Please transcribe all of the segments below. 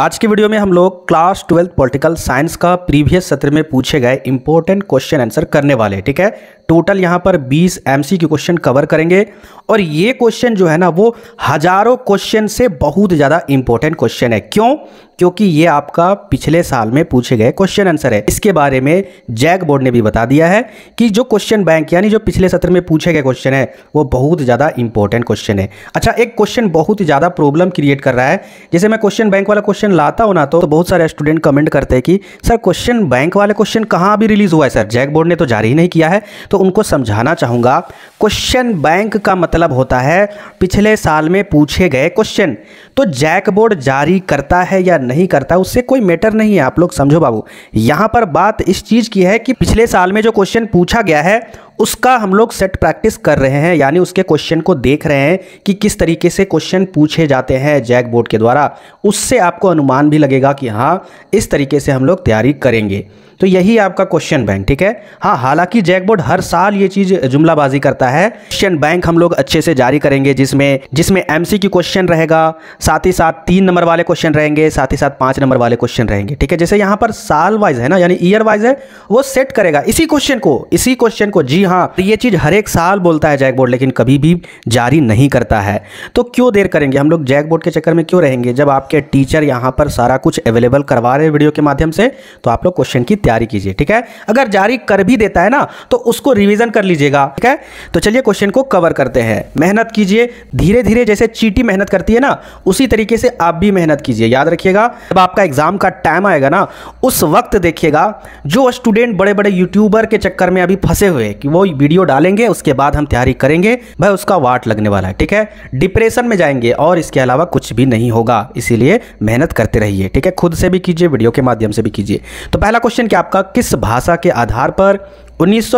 आज की वीडियो में हम लोग क्लास ट्वेल्थ पॉलिटिकल साइंस का प्रीवियस सत्र में पूछे गए इंपॉर्टेंट क्वेश्चन आंसर करने वाले ठीक है टोटल यहां पर 20 एमसी के क्वेश्चन कवर करेंगे और ये क्वेश्चन जो है ना वो हजारों क्वेश्चन से बहुत ज़्यादा इंपॉर्टेंट क्वेश्चन है क्यों क्योंकि ये आपका पिछले साल में पूछे गए क्वेश्चन आंसर है इसके बारे में जैक बोर्ड ने भी बता दिया है कि जो क्वेश्चन बैंक यानी जो पिछले सत्र में पूछे गए क्वेश्चन है वो बहुत ज़्यादा इंपॉर्टेंट क्वेश्चन है अच्छा एक क्वेश्चन बहुत ज़्यादा प्रॉब्लम क्रिएट कर रहा है जैसे मैं क्वेश्चन बैंक वाला क्वेश्चन लाता हूँ ना तो, बहुत सारे स्टूडेंट कमेंट करते हैं कि सर क्वेश्चन बैंक वाले क्वेश्चन कहाँ अभी रिलीज़ हुआ है सर जैक बोर्ड ने तो जारी ही नहीं किया है तो उनको समझाना चाहूँगा क्वेश्चन बैंक का मतलब होता है पिछले साल में पूछे गए क्वेश्चन तो जैक बोर्ड जारी करता है या नहीं करता उससे कोई मैटर नहीं है आप लोग समझो बाबू यहाँ पर बात इस चीज़ की है कि पिछले साल में जो क्वेश्चन पूछा गया है उसका हम लोग सेट प्रैक्टिस कर रहे हैं यानी उसके क्वेश्चन को देख रहे हैं कि किस तरीके से क्वेश्चन पूछे जाते हैं जैक बोर्ड के द्वारा उससे आपको अनुमान भी लगेगा कि हाँ इस तरीके से हम लोग तैयारी करेंगे तो यही आपका क्वेश्चन बैंक ठीक है हाँ हालांकि जैक बोर्ड हर साल ये चीज़ जुमलाबाजी करता है क्वेश्चन बैंक हम लोग अच्छे से जारी करेंगे जिसमें जिसमें एम क्वेश्चन रहेगा साथ ही साथ तीन नंबर वाले क्वेश्चन रहेंगे साथ ही साथ पांच नंबर वाले क्वेश्चन रहेंगे ठीक है जैसे यहां पर साल वाइज है ना यानी ईयर वाइज है वो सेट करेगा इसी क्वेश्चन को इसी क्वेश्चन को जी हाँ तो ये चीज़ हर एक साल बोलता है जैक बोर्ड लेकिन कभी भी जारी नहीं करता है तो क्यों देर करेंगे हम लोग जैक बोर्ड के चक्कर में क्यों रहेंगे जब आपके टीचर यहां पर सारा कुछ अवेलेबल करवा रहे वीडियो के माध्यम से तो आप लोग क्वेश्चन की तैयारी कीजिए ठीक है अगर जारी कर भी देता है ना तो उसको रिविजन कर लीजिएगा ठीक है तो चलिए क्वेश्चन को कवर करते हैं मेहनत कीजिए धीरे धीरे जैसे चीटी मेहनत करती है ना उसी तरीके से आप भी मेहनत कीजिए याद रखिएगा देखिएगा जब आपका एग्ज़ाम का टाइम आएगा ना उस वक्त देखिएगा जो स्टूडेंट बड़े बड़े यूट्यूबर के चक्कर में अभी फंसे हुए कि वो वीडियो डालेंगे उसके बाद हम तैयारी करेंगे भाई उसका वाट लगने वाला है ठीक है डिप्रेशन में जाएंगे और इसके अलावा कुछ भी नहीं होगा इसीलिए मेहनत करते रहिए ठीक है खुद से भी कीजिए वीडियो के माध्यम से भी कीजिए तो पहला क्वेश्चन क्या आपका किस भाषा के आधार पर उन्नीस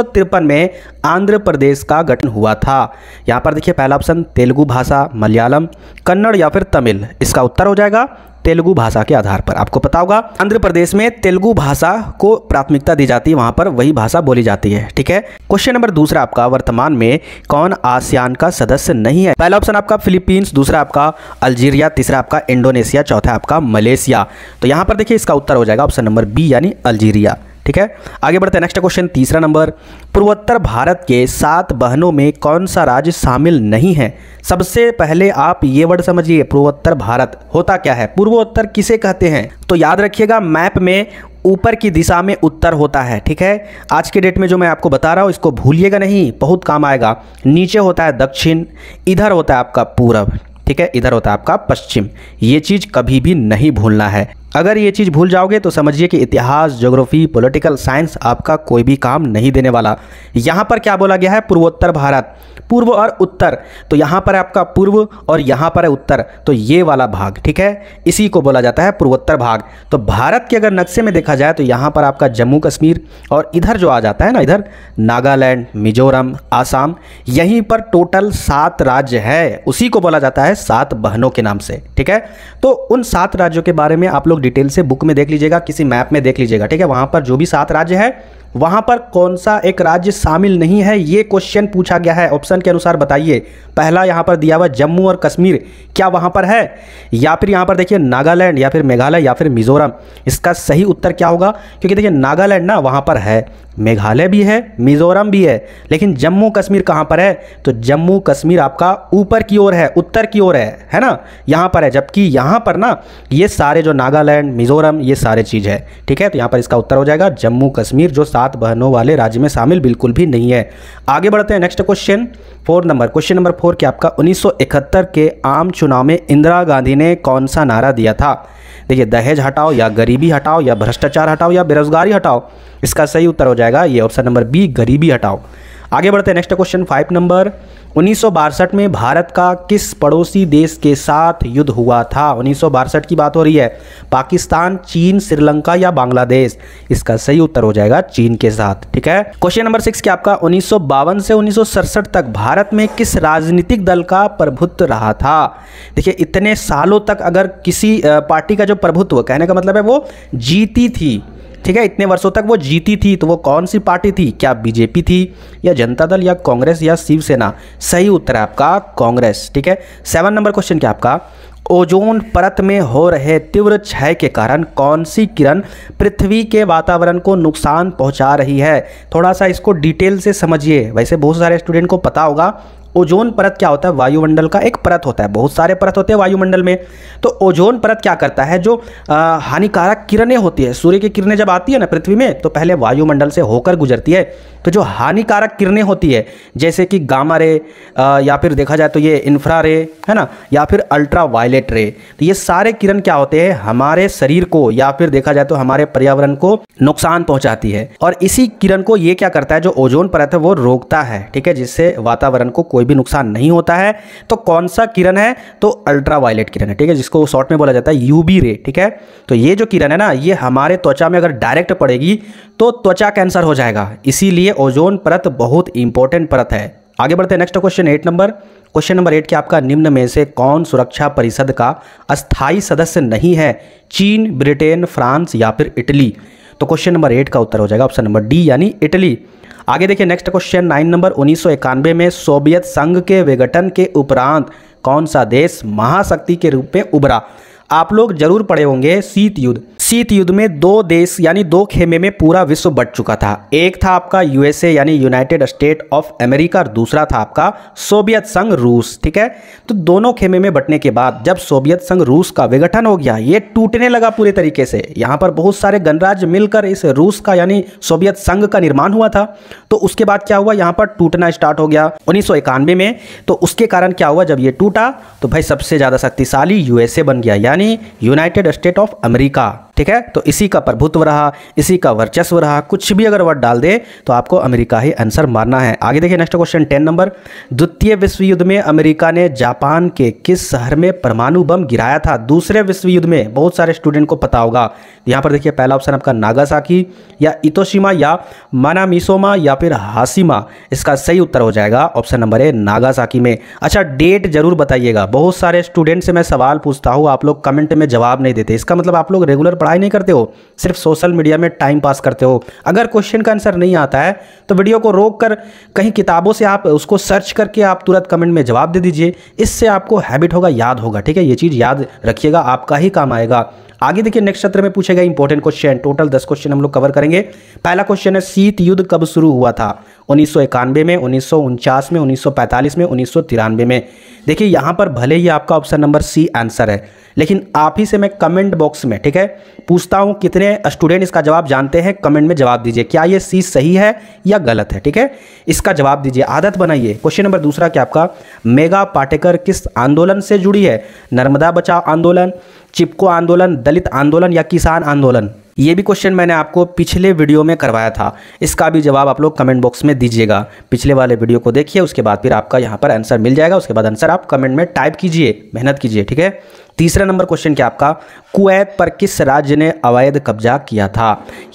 में आंध्र प्रदेश का गठन हुआ था यहाँ पर देखिए पहला ऑप्शन तेलुगु भाषा मलयालम कन्नड़ या फिर तमिल इसका उत्तर हो जाएगा तेलुगु भाषा के आधार पर आपको पता होगा आंध्र प्रदेश में तेलुगु भाषा को प्राथमिकता दी जाती है वहां पर वही भाषा बोली जाती है ठीक है क्वेश्चन नंबर दूसरा आपका वर्तमान में कौन आसियान का सदस्य नहीं है पहला ऑप्शन आपका फिलीपींस दूसरा आपका अल्जीरिया तीसरा आपका इंडोनेशिया चौथा आपका मलेशिया तो यहां पर देखिए इसका उत्तर हो जाएगा ऑप्शन नंबर बी यानी अल्जीरिया ठीक है आगे बढ़ते हैं नेक्स्ट क्वेश्चन तीसरा नंबर पूर्वोत्तर भारत के सात बहनों में कौन सा राज्य शामिल नहीं है सबसे पहले आप ये वर्ड समझिए पूर्वोत्तर भारत होता क्या है पूर्वोत्तर किसे कहते हैं तो याद रखिएगा मैप में ऊपर की दिशा में उत्तर होता है ठीक है आज के डेट में जो मैं आपको बता रहा हूँ इसको भूलिएगा नहीं बहुत काम आएगा नीचे होता है दक्षिण इधर होता है आपका पूरब ठीक है इधर होता है आपका पश्चिम ये चीज़ कभी भी नहीं भूलना है अगर ये चीज़ भूल जाओगे तो समझिए कि इतिहास जोग्राफी पॉलिटिकल साइंस आपका कोई भी काम नहीं देने वाला यहाँ पर क्या बोला गया है पूर्वोत्तर भारत पूर्व और उत्तर तो यहाँ पर है आपका पूर्व और यहाँ पर है उत्तर तो ये वाला भाग ठीक है इसी को बोला जाता है पूर्वोत्तर भाग तो भारत के अगर नक्शे में देखा जाए तो यहाँ पर आपका जम्मू कश्मीर और इधर जो आ जाता है ना इधर नागालैंड मिजोरम आसाम यहीं पर टोटल सात राज्य है उसी को बोला जाता है सात बहनों के नाम से ठीक है तो उन सात राज्यों के बारे में आप लोग लोग डिटेल से बुक में देख लीजिएगा किसी मैप में देख लीजिएगा ठीक है वहां पर जो भी सात राज्य है वहां पर कौन सा एक राज्य शामिल नहीं है ये क्वेश्चन पूछा गया है ऑप्शन के अनुसार बताइए पहला यहां पर दिया हुआ जम्मू और कश्मीर क्या वहां पर है या फिर यहां पर देखिए नागालैंड या फिर मेघालय या फिर मिजोरम इसका सही उत्तर क्या होगा क्योंकि देखिए नागालैंड ना वहां पर है मेघालय भी है मिजोरम भी है लेकिन जम्मू कश्मीर कहाँ पर है तो जम्मू कश्मीर आपका ऊपर की ओर है उत्तर की ओर है है ना यहाँ पर है जबकि यहाँ पर ना ये सारे जो नागालैंड मिजोरम ये सारे चीज़ है ठीक है तो यहाँ पर इसका उत्तर हो जाएगा जम्मू कश्मीर जो सात बहनों वाले राज्य में शामिल बिल्कुल भी नहीं है आगे बढ़ते हैं next question four number question number four के आपका उन्नीस के आम चुनाव में इंदिरा गांधी ने कौन सा नारा दिया था देखिए दहेज हटाओ या गरीबी हटाओ या भ्रष्टाचार हटाओ या बेरोजगारी हटाओ इसका सही उत्तर हो जाएगा ये ऑप्शन नंबर बी गरीबी हटाओ आगे बढ़ते हैं नेक्स्ट क्वेश्चन फाइव नंबर उन्नीस में भारत का किस पड़ोसी देश के साथ युद्ध हुआ था उन्नीस की बात हो रही है पाकिस्तान चीन श्रीलंका या बांग्लादेश इसका सही उत्तर हो जाएगा चीन के साथ ठीक है क्वेश्चन नंबर सिक्स क्या आपका उन्नीस से उन्नीस तक भारत में किस राजनीतिक दल का प्रभुत्व रहा था देखिए इतने सालों तक अगर किसी पार्टी का जो प्रभुत्व कहने का मतलब है वो जीती थी ठीक है इतने वर्षों तक वो जीती थी तो वो कौन सी पार्टी थी क्या बीजेपी थी या जनता दल या कांग्रेस या शिवसेना सही उत्तर है आपका कांग्रेस ठीक है सेवन नंबर क्वेश्चन क्या आपका ओजोन परत में हो रहे तीव्र क्षय के कारण कौन सी किरण पृथ्वी के वातावरण को नुकसान पहुंचा रही है थोड़ा सा इसको डिटेल से समझिए वैसे बहुत सारे स्टूडेंट को पता होगा ओजोन परत क्या होता है वायुमंडल का एक परत होता है बहुत सारे परत होते हैं वायुमंडल में तो ओजोन परत क्या करता है जो हानिकारक किरणें होती है सूर्य की किरणें जब आती है ना पृथ्वी में तो पहले वायुमंडल से होकर गुजरती है तो जो हानिकारक किरणें होती है जैसे कि गामा रे आ, या फिर देखा जाए तो ये इंफ्रा रे है ना या फिर अल्ट्रा वायलेट रे तो ये सारे किरण क्या होते हैं हमारे शरीर को या फिर देखा जाए तो हमारे पर्यावरण को नुकसान पहुंचाती है और इसी किरण को ये क्या करता है जो ओजोन परत है वो रोकता है ठीक है जिससे वातावरण को कोई कोई भी नुकसान नहीं होता है तो कौन सा किरण है तो अल्ट्रावायलेट किरण है ठीक है जिसको शॉर्ट में बोला जाता है यू रे ठीक है तो ये जो किरण है ना ये हमारे त्वचा में अगर डायरेक्ट पड़ेगी तो त्वचा कैंसर हो जाएगा इसीलिए ओजोन परत बहुत इंपॉर्टेंट परत है आगे बढ़ते हैं next question eight number question number eight के आपका निम्न में से कौन सुरक्षा परिषद का अस्थाई सदस्य नहीं है चीन ब्रिटेन फ्रांस या फिर इटली तो क्वेश्चन नंबर एट का उत्तर हो जाएगा ऑप्शन नंबर डी यानी इटली आगे देखिए नेक्स्ट क्वेश्चन नाइन नंबर उन्नीस में सोवियत संघ के विघटन के उपरांत कौन सा देश महाशक्ति के रूप में उभरा आप लोग जरूर पढ़े होंगे शीत युद्ध शीत युद्ध में दो देश यानी दो खेमे में पूरा विश्व बट चुका था एक था आपका यूएसए यानी यूनाइटेड स्टेट ऑफ अमेरिका और दूसरा था आपका सोवियत संघ रूस ठीक है तो दोनों खेमे में बटने के बाद जब सोवियत संघ रूस का विघटन हो गया ये टूटने लगा पूरे तरीके से यहाँ पर बहुत सारे गणराज्य मिलकर इस रूस का यानी सोवियत संघ का निर्माण हुआ था तो उसके बाद क्या हुआ यहाँ पर टूटना स्टार्ट हो गया उन्नीस में तो उसके कारण क्या हुआ जब ये टूटा तो भाई सबसे ज़्यादा शक्तिशाली यूएसए बन गया यानी यूनाइटेड स्टेट ऑफ अमेरिका ठीक है तो इसी का प्रभुत्व रहा इसी का वर्चस्व रहा कुछ भी अगर वर्ड डाल दे तो आपको अमेरिका ही आंसर मारना है आगे देखिए नेक्स्ट क्वेश्चन टेन नंबर द्वितीय विश्व युद्ध में अमेरिका ने जापान के किस शहर में परमाणु बम गिराया था दूसरे विश्व युद्ध में बहुत सारे स्टूडेंट को पता होगा यहाँ पर देखिए पहला ऑप्शन आपका नागासाकी या इतोशिमा या मनामिसोमा या फिर हासीमा इसका सही उत्तर हो जाएगा ऑप्शन नंबर ए नागासाकी में अच्छा डेट जरूर बताइएगा बहुत सारे स्टूडेंट से मैं सवाल पूछता हूँ आप लोग कमेंट में जवाब नहीं देते इसका मतलब आप लोग रेगुलर पढ़ाई नहीं करते हो सिर्फ सोशल मीडिया में टाइम पास करते हो अगर क्वेश्चन का आंसर नहीं आता है तो वीडियो को रोक कर कहीं किताबों से आप उसको सर्च करके आप तुरंत कमेंट में जवाब दे दीजिए इससे आपको हैबिट होगा याद होगा ठीक है ये चीज़ याद रखिएगा आपका ही काम आएगा आगे देखिए नेक्स्ट सत्र में पूछे गए इंपॉर्टेंट क्वेश्चन टोटल दस क्वेश्चन हम लोग कवर करेंगे पहला क्वेश्चन है शीत युद्ध कब शुरू हुआ था उन्नीस में उन्नीस में उन्नीस में उन्नीस में देखिए यहाँ पर भले ही आपका ऑप्शन नंबर सी आंसर है लेकिन आप ही से मैं कमेंट बॉक्स में ठीक है पूछता हूँ कितने स्टूडेंट इसका जवाब जानते हैं कमेंट में जवाब दीजिए क्या ये सी सही है या गलत है ठीक है इसका जवाब दीजिए आदत बनाइए क्वेश्चन नंबर दूसरा क्या आपका मेगा पाटेकर किस आंदोलन से जुड़ी है नर्मदा बचाओ आंदोलन चिपको आंदोलन दलित आंदोलन या किसान आंदोलन ये भी क्वेश्चन मैंने आपको पिछले वीडियो में करवाया था इसका भी जवाब आप लोग कमेंट बॉक्स में दीजिएगा पिछले वाले वीडियो को देखिए उसके बाद फिर आपका यहाँ पर आंसर मिल जाएगा उसके बाद आंसर आप कमेंट में टाइप कीजिए मेहनत कीजिए ठीक है तीसरा नंबर क्वेश्चन क्या आपका कुवैत पर किस राज्य ने अवैध कब्जा किया था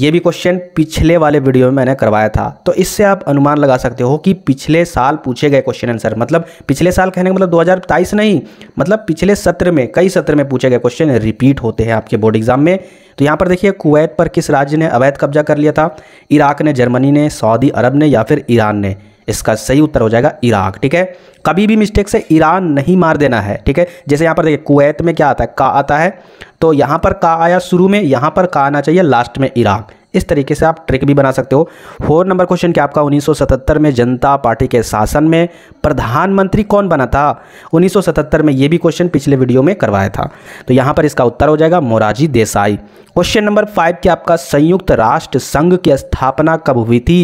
यह भी क्वेश्चन पिछले वाले वीडियो में मैंने करवाया था तो इससे आप अनुमान लगा सकते हो कि पिछले साल पूछे गए क्वेश्चन आंसर मतलब पिछले साल कहने का मतलब दो नहीं मतलब पिछले सत्र में कई सत्र में पूछे गए क्वेश्चन रिपीट होते हैं आपके बोर्ड एग्जाम में तो यहाँ पर देखिए कुवैत पर किस राज्य ने अवैध कब्जा कर लिया था इराक ने जर्मनी ने सऊदी अरब ने या फिर ईरान ने इसका सही उत्तर हो जाएगा इराक ठीक है कभी भी मिस्टेक से ईरान नहीं मार देना है ठीक है जैसे यहाँ पर देखिए कुवैत में क्या आता है का आता है तो यहाँ पर का आया शुरू में यहाँ पर का आना चाहिए लास्ट में इराक इस तरीके से आप ट्रिक भी बना सकते हो फोर नंबर क्वेश्चन क्या आपका 1977 में जनता पार्टी के शासन में प्रधानमंत्री कौन बना था 1977 में ये भी क्वेश्चन पिछले वीडियो में करवाया था तो यहाँ पर इसका उत्तर हो जाएगा Morarji Desai question number five क्या आपका संयुक्त राष्ट्र संघ की स्थापना कब हुई थी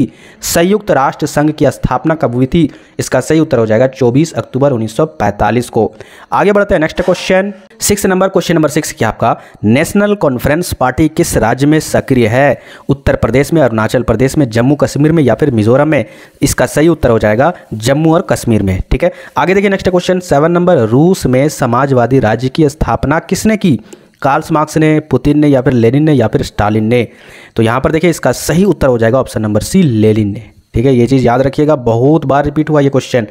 संयुक्त राष्ट्र संघ की स्थापना कब हुई थी इसका सही उत्तर हो जाएगा चौबीस अक्टूबर उन्नीस को आगे बढ़ते हैं next question six number question number six क्या आपका नेशनल कॉन्फ्रेंस पार्टी किस राज्य में सक्रिय है उत्तर प्रदेश में अरुणाचल प्रदेश में जम्मू कश्मीर में या फिर मिजोरम में इसका सही उत्तर हो जाएगा जम्मू और कश्मीर में ठीक है आगे देखिए नेक्स्ट क्वेश्चन सेवन नंबर रूस में समाजवादी राज्य की स्थापना किसने की कार्ल्स मार्क्स ने पुतिन ने या फिर लेनिन ने या फिर स्टालिन ने तो यहाँ पर देखिए इसका सही उत्तर हो जाएगा ऑप्शन नंबर सी लेनिन ने ठीक है ये चीज़ याद रखिएगा बहुत बार रिपीट हुआ ये क्वेश्चन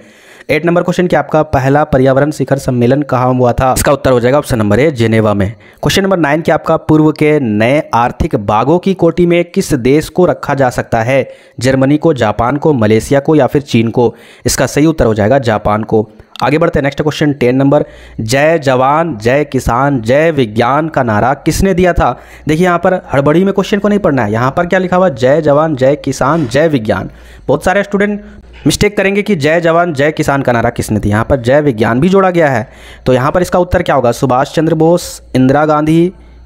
एट नंबर क्वेश्चन की आपका पहला पर्यावरण शिखर सम्मेलन कहाँ हुआ था इसका उत्तर हो जाएगा ऑप्शन नंबर ए जेनेवा में क्वेश्चन नंबर नाइन कि आपका पूर्व के नए आर्थिक बागों की कोटी में किस देश को रखा जा सकता है जर्मनी को जापान को मलेशिया को या फिर चीन को इसका सही उत्तर हो जाएगा जापान को आगे बढ़ते हैं नेक्स्ट क्वेश्चन टेन नंबर जय जवान जय किसान जय विज्ञान का नारा किसने दिया था देखिए यहाँ पर हड़बड़ी में क्वेश्चन को नहीं पढ़ना है यहाँ पर क्या लिखा हुआ जय जवान जय किसान जय विज्ञान बहुत सारे स्टूडेंट मिस्टेक करेंगे कि जय जवान जय किसान का नारा किसने दिया यहाँ पर जय विज्ञान भी जोड़ा गया है तो यहाँ पर इसका उत्तर क्या होगा सुभाष चंद्र बोस इंदिरा गांधी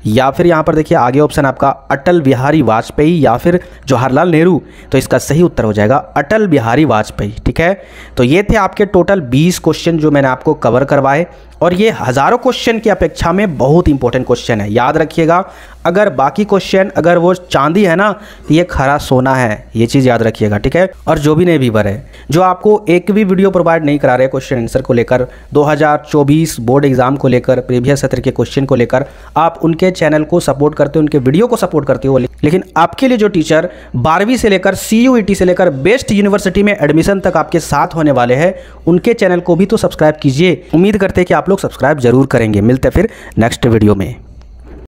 या फिर यहाँ पर देखिए आगे ऑप्शन आपका अटल बिहारी वाजपेयी या फिर जवाहरलाल नेहरू तो इसका सही उत्तर हो जाएगा अटल बिहारी वाजपेयी ठीक है तो ये थे आपके टोटल 20 क्वेश्चन जो मैंने आपको कवर करवाए और ये हज़ारों क्वेश्चन की अपेक्षा में बहुत इंपॉर्टेंट क्वेश्चन है याद रखिएगा अगर बाकी क्वेश्चन अगर वो चांदी है ना तो ये खरा सोना है ये चीज़ याद रखिएगा ठीक है और जो भी नहीं व्यूवर है जो आपको एक भी वीडियो प्रोवाइड नहीं करा रहे क्वेश्चन आंसर को लेकर 2024 बोर्ड एग्जाम को लेकर प्रीवियस सत्र के क्वेश्चन को लेकर आप उनके चैनल को सपोर्ट करते हो उनके वीडियो को सपोर्ट करते हो लेकिन आपके लिए जो टीचर बारहवीं से लेकर सी e से लेकर बेस्ट यूनिवर्सिटी में एडमिशन तक आपके साथ होने वाले हैं उनके चैनल को भी तो सब्सक्राइब कीजिए उम्मीद करते हैं कि आप लोग सब्सक्राइब जरूर करेंगे मिलते फिर नेक्स्ट वीडियो में